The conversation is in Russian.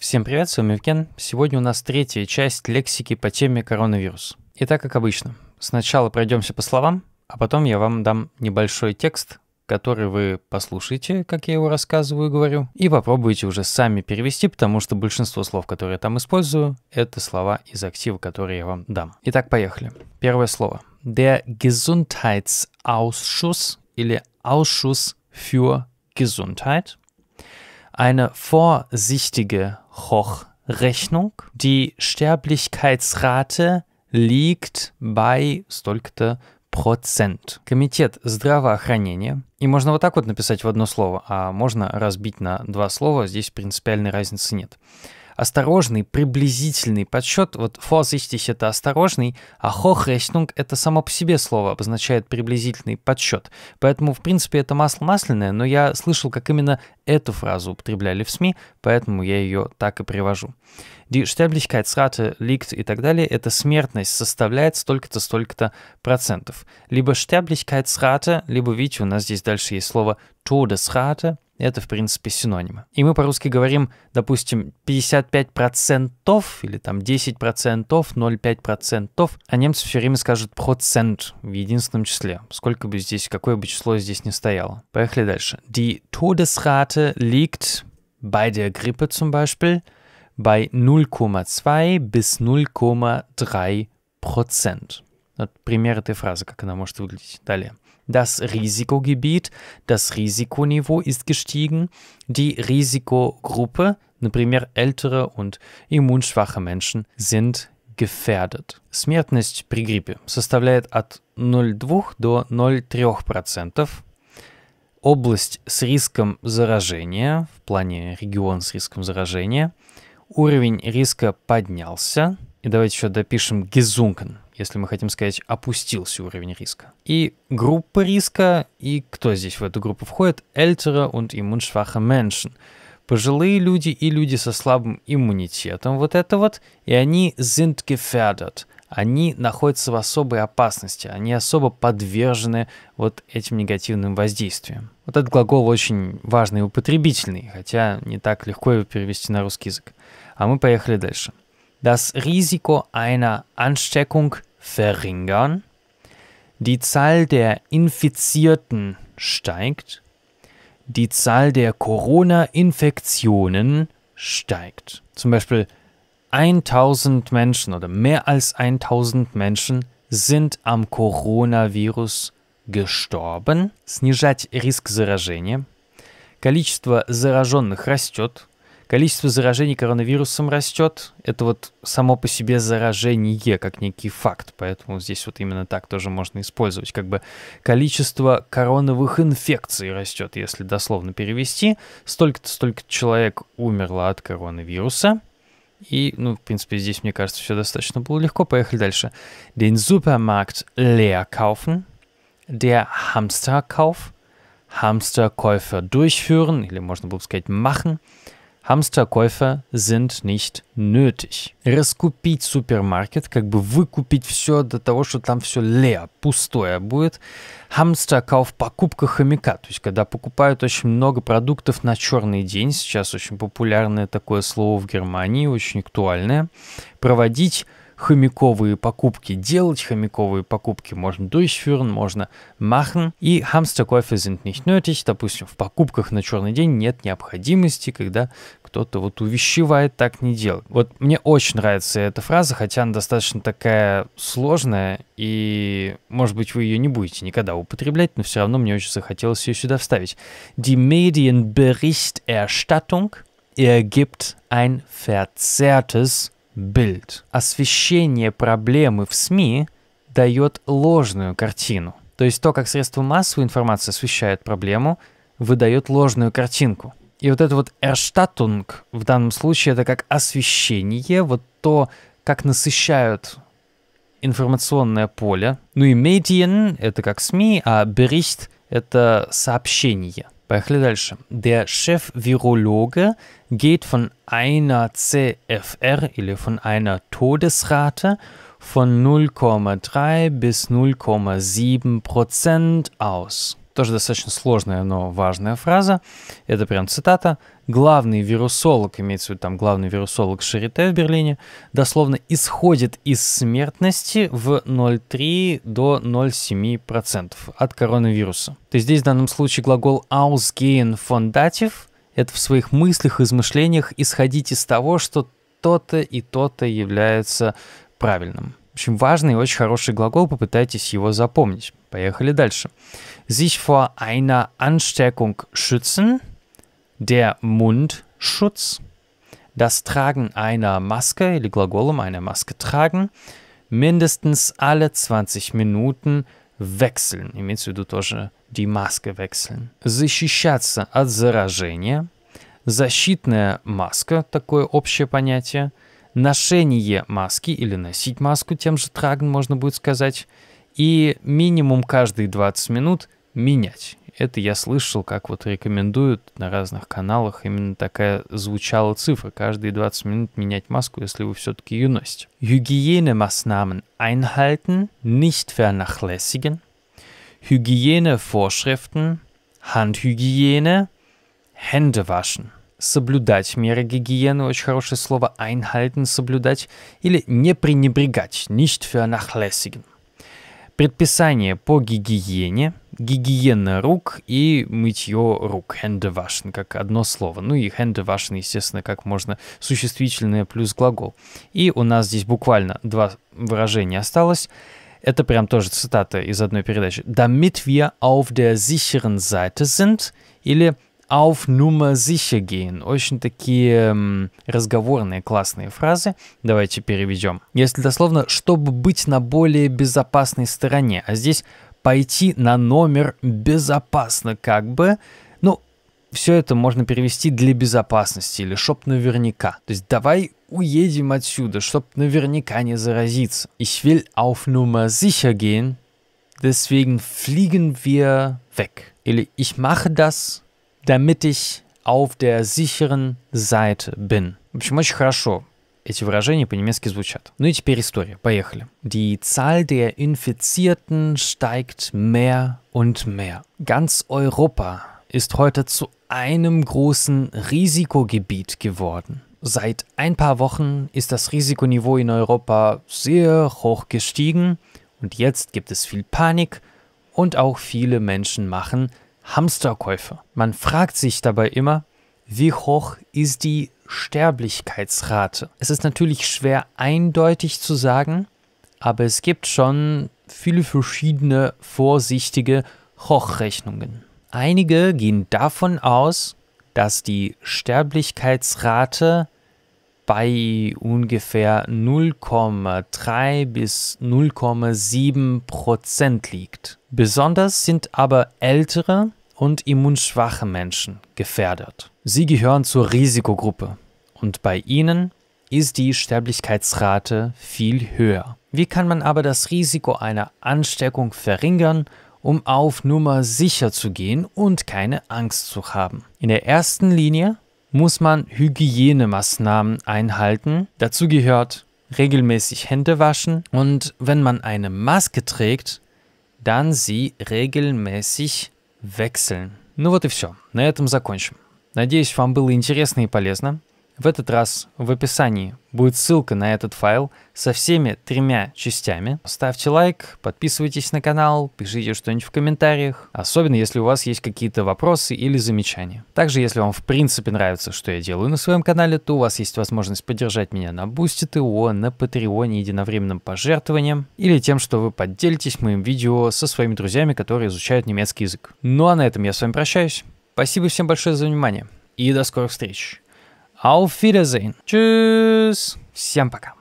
Всем привет, с вами Евген. Сегодня у нас третья часть лексики по теме коронавирус. И так как обычно, сначала пройдемся по словам, а потом я вам дам небольшой текст, который вы послушаете, как я его рассказываю и говорю, и попробуйте уже сами перевести, потому что большинство слов, которые я там использую, это слова из актива, которые я вам дам. Итак, поехали. Первое слово. Der Gesundheitsausschuss или Ausschuss für Gesundheit. Eine vorsichtige Hochrechnung. Die Sterblichkeitsrate liegt bei столько-то процент. Комитет здравоохранения. И можно вот так вот написать в одно слово, а можно разбить на два слова. Здесь принципиальной разницы нет осторожный, приблизительный подсчет, вот «vorsichtig» — это осторожный, а «hochrechnung» — это само по себе слово, обозначает приблизительный подсчет. Поэтому, в принципе, это масло масляное, но я слышал, как именно эту фразу употребляли в СМИ, поэтому я ее так и привожу. Die Sterblichkeitsrate liegt и так далее, это смертность составляет столько-то, столько-то процентов. Либо Sterblichkeitsrate, либо, видите, у нас здесь дальше есть слово Todesrate — это, в принципе, синонимы. И мы по-русски говорим, допустим, 55% или там 10%, 0,5%, а немцы все время скажут процент в единственном числе, сколько бы здесь, какое бы число здесь не стояло. Поехали дальше. Die Todesrate liegt bei der Grippe zum Beispiel bei 0,2 bis 0,3%. Вот пример этой фразы, как она может выглядеть. Далее. Das Risikogebiet, das Risikoniveau ist gestiegen. Die Risikogruppe, например, ältere und immunschwache Menschen, sind gefährdet. Смертность при гриппе составляет от 0,2 до 0,3%. Область с риском заражения, в плане регион с риском заражения, уровень риска поднялся – и давайте еще допишем «gesunken», если мы хотим сказать «опустился уровень риска». И группа риска, и кто здесь в эту группу входит? эльтера und immunschwache Menschen» пожилые люди и люди со слабым иммунитетом, вот это вот, и они sind gefährdet, они находятся в особой опасности, они особо подвержены вот этим негативным воздействиям. Вот этот глагол очень важный и употребительный, хотя не так легко его перевести на русский язык. А мы поехали дальше. das Risiko einer Ansteckung verringern, die Zahl der Infizierten steigt, die Zahl der Corona-Infektionen steigt. Zum Beispiel 1000 Menschen oder mehr als 1000 Menschen sind am Coronavirus gestorben. Снижать риск заражения. Количество зараженных растет. Количество заражений коронавирусом растет. Это вот само по себе заражение, как некий факт. Поэтому здесь вот именно так тоже можно использовать. Как бы количество короновых инфекций растет, если дословно перевести. Столько-то, столько человек умерло от коронавируса. И, ну, в принципе, здесь, мне кажется, все достаточно было легко. Поехали дальше. Den Supermarkt leer kaufen. Der Hamsterkauf. Hamsterkäufer durchführen. Или можно было бы сказать machen. Hamsterkäufer sind nicht нötig. Раскупить супермаркет, как бы выкупить все до того, что там все лео, пустое будет. Хамстеркауф – покупка хомяка, то есть когда покупают очень много продуктов на черный день. Сейчас очень популярное такое слово в Германии, очень актуальное. Проводить хомяковые покупки делать, хомяковые покупки можно durchführen, можно machen. И Hamsterkäufe sind nicht nötig. Допустим, в покупках на черный день нет необходимости, когда кто-то вот увещевает, так не делать. Вот мне очень нравится эта фраза, хотя она достаточно такая сложная, и, может быть, вы ее не будете никогда употреблять, но все равно мне очень захотелось ее сюда вставить. Die Medienberichterstattung ergibt ein verzerrtes Bild. Освещение проблемы в СМИ дает ложную картину. То есть то, как средства массовой информации освещают проблему, выдает ложную картинку. И вот это вот «эрштаттунг» в данном случае это как освещение, вот то, как насыщают информационное поле. Ну и «медиен» — это как СМИ, а «берист» — это сообщение. Поехали дальше. Der Chef-Virologe geht von einer CFR, или von einer Todesrate, von 0,3 bis 0,7 Prozent aus. Тоже достаточно сложная, но важная фраза. Это прям цитата. Главный вирусолог, имеется в виду там главный вирусолог Шарите в Берлине, дословно исходит из смертности в 0,3 до 0,7% от коронавируса. То есть здесь в данном случае глагол ausgehen von dativ это в своих мыслях, измышлениях исходить из того, что то-то и то-то является правильным. В общем, важный и очень хороший глагол, попытайтесь его запомнить. Поехали дальше. Sich vor einer Ansteckung schützen. Der Mundschutz. Das Tragen einer Maske или глаголом eine Maske tragen. Mindestens alle 20 Minuten wechseln. Имеется в виду тоже die Maske wechseln. Защищаться от заражения. Защитная маска, такое общее понятие. Ношение маски или носить маску, тем же tragen можно будет сказать. и минимум каждые 20 минут менять. Это я слышал, как вот рекомендуют на разных каналах, именно такая звучала цифра. Каждые 20 минут менять маску, если вы все-таки ее носите. Hygienemaßnahmen einhalten, nicht vernachlässigen. Hygienevorschriften, Handhygiene, Hände waschen. Соблюдать меры гигиены, очень хорошее слово, einhalten, соблюдать. Или не пренебрегать, nicht vernachlässigen. Предписание по гигиене, гигиена рук и мытье рук, (hand washing) как одно слово. Ну и hand washing, естественно, как можно существительное плюс глагол. И у нас здесь буквально два выражения осталось. Это прям тоже цитата из одной передачи. «Damit wir auf der sicheren Seite sind» или auf Nummer sicher gehen. Очень такие эм, разговорные классные фразы. Давайте переведем. Если дословно, чтобы быть на более безопасной стороне. А здесь пойти на номер безопасно как бы. Ну, все это можно перевести для безопасности или чтоб наверняка. То есть давай уедем отсюда, чтоб наверняка не заразиться. Ich will auf Nummer sicher gehen, deswegen fliegen wir weg. Или ich mache das, damit ich auf der sicheren Seite bin. В общем, очень хорошо эти выражения по-немецки звучат. Ну и теперь история. Поехали. Die Zahl der Infizierten steigt mehr und mehr. Ganz Europa ist heute zu einem großen Risikogebiet geworden. Seit ein paar Wochen ist das Risikoniveau in Europa sehr hoch gestiegen und jetzt gibt es viel Panik und auch viele Menschen machen Hamsterkäufe. Man fragt sich dabei immer, wie hoch ist die Sterblichkeitsrate? Es ist natürlich schwer eindeutig zu sagen, aber es gibt schon viele verschiedene vorsichtige Hochrechnungen. Einige gehen davon aus, dass die Sterblichkeitsrate bei ungefähr 0,3 bis 0,7 Prozent liegt. Besonders sind aber ältere und immunschwache Menschen gefährdet. Sie gehören zur Risikogruppe und bei ihnen ist die Sterblichkeitsrate viel höher. Wie kann man aber das Risiko einer Ansteckung verringern, um auf Nummer sicher zu gehen und keine Angst zu haben? In der ersten Linie muss man Hygienemaßnahmen einhalten. Dazu gehört regelmäßig Hände waschen und wenn man eine Maske trägt, dann sie regelmäßig Вексель. Ну вот и все. На этом закончим. Надеюсь, вам было интересно и полезно. В этот раз в описании будет ссылка на этот файл со всеми тремя частями. Ставьте лайк, подписывайтесь на канал, пишите что-нибудь в комментариях, особенно если у вас есть какие-то вопросы или замечания. Также, если вам в принципе нравится, что я делаю на своем канале, то у вас есть возможность поддержать меня на Boosty, ТО, на Патреоне единовременным пожертвованием или тем, что вы поделитесь моим видео со своими друзьями, которые изучают немецкий язык. Ну а на этом я с вами прощаюсь. Спасибо всем большое за внимание и до скорых встреч. Auf Wiedersehen. Tschüss. Всем пока.